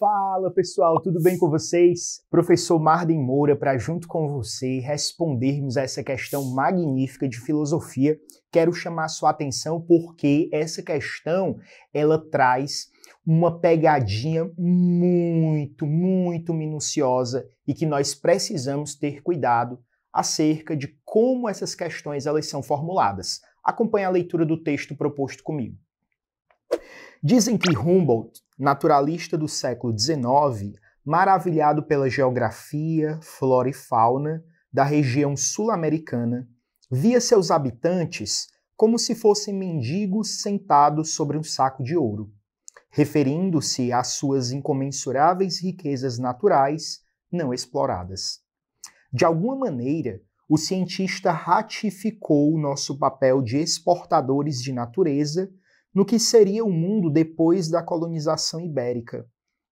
Fala pessoal, tudo bem com vocês? Professor Marden Moura para junto com você respondermos a essa questão magnífica de filosofia. Quero chamar sua atenção porque essa questão ela traz uma pegadinha muito, muito minuciosa e que nós precisamos ter cuidado acerca de como essas questões elas são formuladas. Acompanhe a leitura do texto proposto comigo. Dizem que Humboldt, naturalista do século XIX, maravilhado pela geografia, flora e fauna da região sul-americana, via seus habitantes como se fossem mendigos sentados sobre um saco de ouro, referindo-se às suas incomensuráveis riquezas naturais não exploradas. De alguma maneira, o cientista ratificou o nosso papel de exportadores de natureza no que seria o mundo depois da colonização ibérica.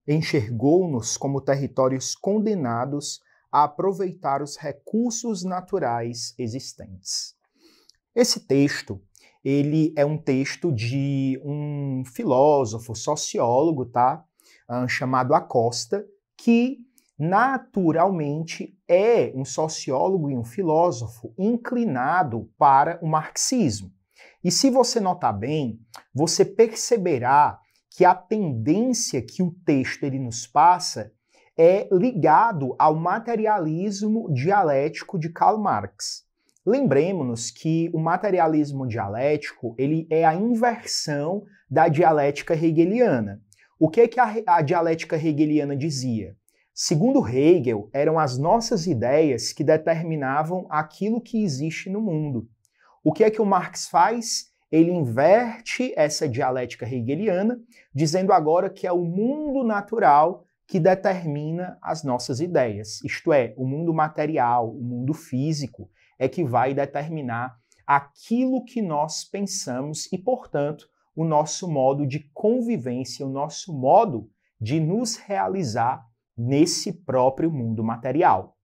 Enxergou-nos como territórios condenados a aproveitar os recursos naturais existentes. Esse texto, ele é um texto de um filósofo, sociólogo, tá? Um, ah, chamado Acosta, que naturalmente é um sociólogo e um filósofo inclinado para o marxismo. E se você notar bem, você perceberá que a tendência que o texto ele nos passa é ligado ao materialismo dialético de Karl Marx. Lembremos-nos que o materialismo dialético ele é a inversão da dialética hegeliana. O que, é que a, a dialética hegeliana dizia? Segundo Hegel, eram as nossas ideias que determinavam aquilo que existe no mundo. O que é que o Marx faz? Ele inverte essa dialética hegeliana, dizendo agora que é o mundo natural que determina as nossas ideias, isto é, o mundo material, o mundo físico, é que vai determinar aquilo que nós pensamos e, portanto, o nosso modo de convivência, o nosso modo de nos realizar nesse próprio mundo material.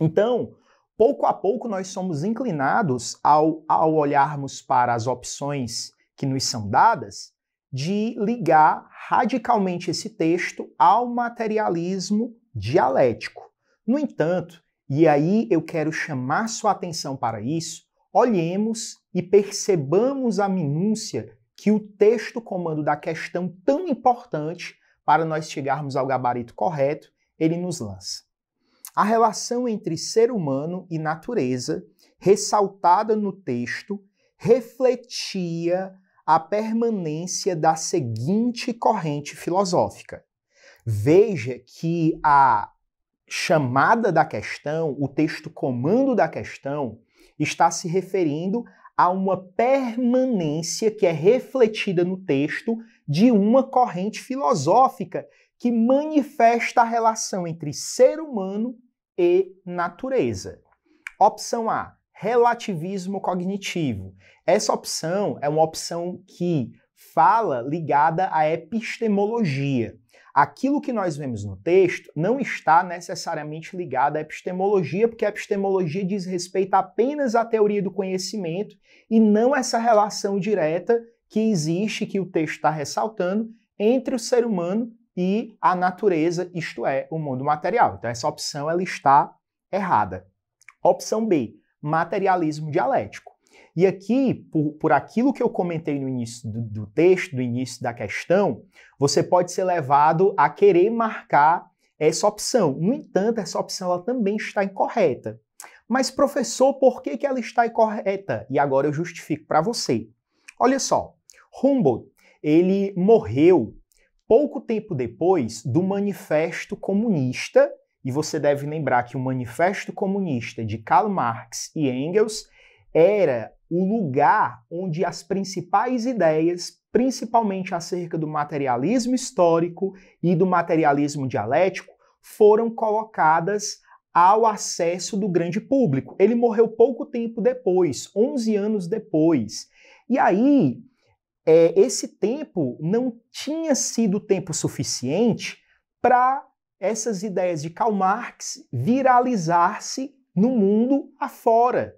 Então, pouco a pouco nós somos inclinados ao, ao olharmos para as opções que nos são dadas de ligar radicalmente esse texto ao materialismo dialético. No entanto, e aí eu quero chamar sua atenção para isso, olhemos e percebamos a minúcia que o texto comando da questão tão importante para nós chegarmos ao gabarito correto, ele nos lança. A relação entre ser humano e natureza, ressaltada no texto, refletia a permanência da seguinte corrente filosófica. Veja que a chamada da questão, o texto comando da questão, está se referindo a uma permanência que é refletida no texto de uma corrente filosófica que manifesta a relação entre ser humano e natureza. Opção A, relativismo cognitivo. Essa opção é uma opção que fala ligada à epistemologia. Aquilo que nós vemos no texto não está necessariamente ligado à epistemologia, porque a epistemologia diz respeito apenas à teoria do conhecimento e não essa relação direta que existe, que o texto está ressaltando, entre o ser humano e a natureza, isto é, o mundo material. Então essa opção ela está errada. Opção B, materialismo dialético. E aqui, por, por aquilo que eu comentei no início do, do texto, do início da questão, você pode ser levado a querer marcar essa opção. No entanto, essa opção ela também está incorreta. Mas, professor, por que, que ela está incorreta? E agora eu justifico para você. Olha só, Humboldt, ele morreu pouco tempo depois do Manifesto Comunista, e você deve lembrar que o Manifesto Comunista de Karl Marx e Engels era o lugar onde as principais ideias, principalmente acerca do materialismo histórico e do materialismo dialético, foram colocadas ao acesso do grande público. Ele morreu pouco tempo depois, 11 anos depois. E aí, é, esse tempo não tinha sido tempo suficiente para essas ideias de Karl Marx viralizar-se no mundo afora.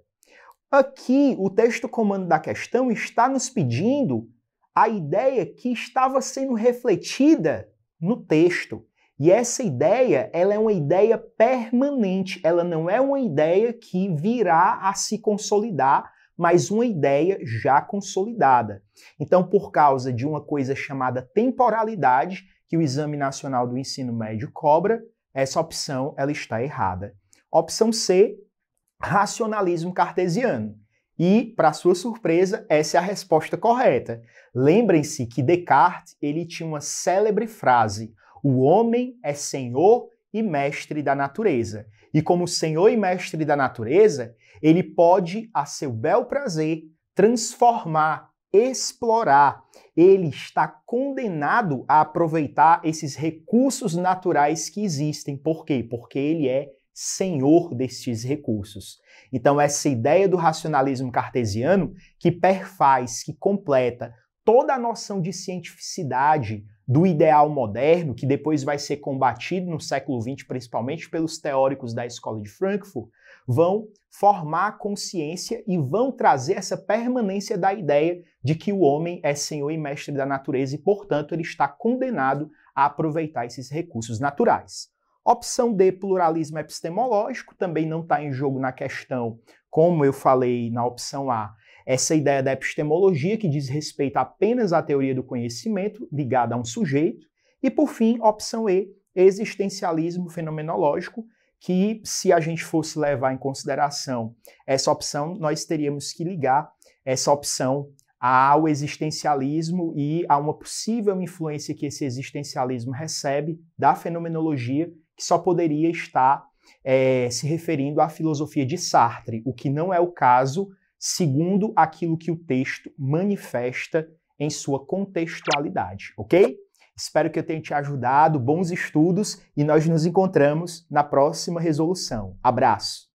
Aqui, o texto comando da questão está nos pedindo a ideia que estava sendo refletida no texto. E essa ideia, ela é uma ideia permanente, ela não é uma ideia que virá a se consolidar mas uma ideia já consolidada. Então, por causa de uma coisa chamada temporalidade, que o Exame Nacional do Ensino Médio cobra, essa opção ela está errada. Opção C, racionalismo cartesiano. E, para sua surpresa, essa é a resposta correta. Lembrem-se que Descartes ele tinha uma célebre frase: o homem é senhor e mestre da natureza. E como senhor e mestre da natureza, ele pode, a seu bel prazer, transformar, explorar. Ele está condenado a aproveitar esses recursos naturais que existem. Por quê? Porque ele é senhor destes recursos. Então, essa ideia do racionalismo cartesiano que perfaz, que completa toda a noção de cientificidade do ideal moderno, que depois vai ser combatido no século XX, principalmente pelos teóricos da escola de Frankfurt, vão formar a consciência e vão trazer essa permanência da ideia de que o homem é senhor e mestre da natureza e, portanto, ele está condenado a aproveitar esses recursos naturais. Opção D, pluralismo epistemológico, também não está em jogo na questão, como eu falei na opção A, essa ideia da epistemologia, que diz respeito apenas à teoria do conhecimento ligada a um sujeito. E, por fim, opção E, existencialismo fenomenológico, que se a gente fosse levar em consideração essa opção, nós teríamos que ligar essa opção ao existencialismo e a uma possível influência que esse existencialismo recebe da fenomenologia, que só poderia estar é, se referindo à filosofia de Sartre, o que não é o caso segundo aquilo que o texto manifesta em sua contextualidade, ok? Espero que eu tenha te ajudado, bons estudos e nós nos encontramos na próxima resolução. Abraço!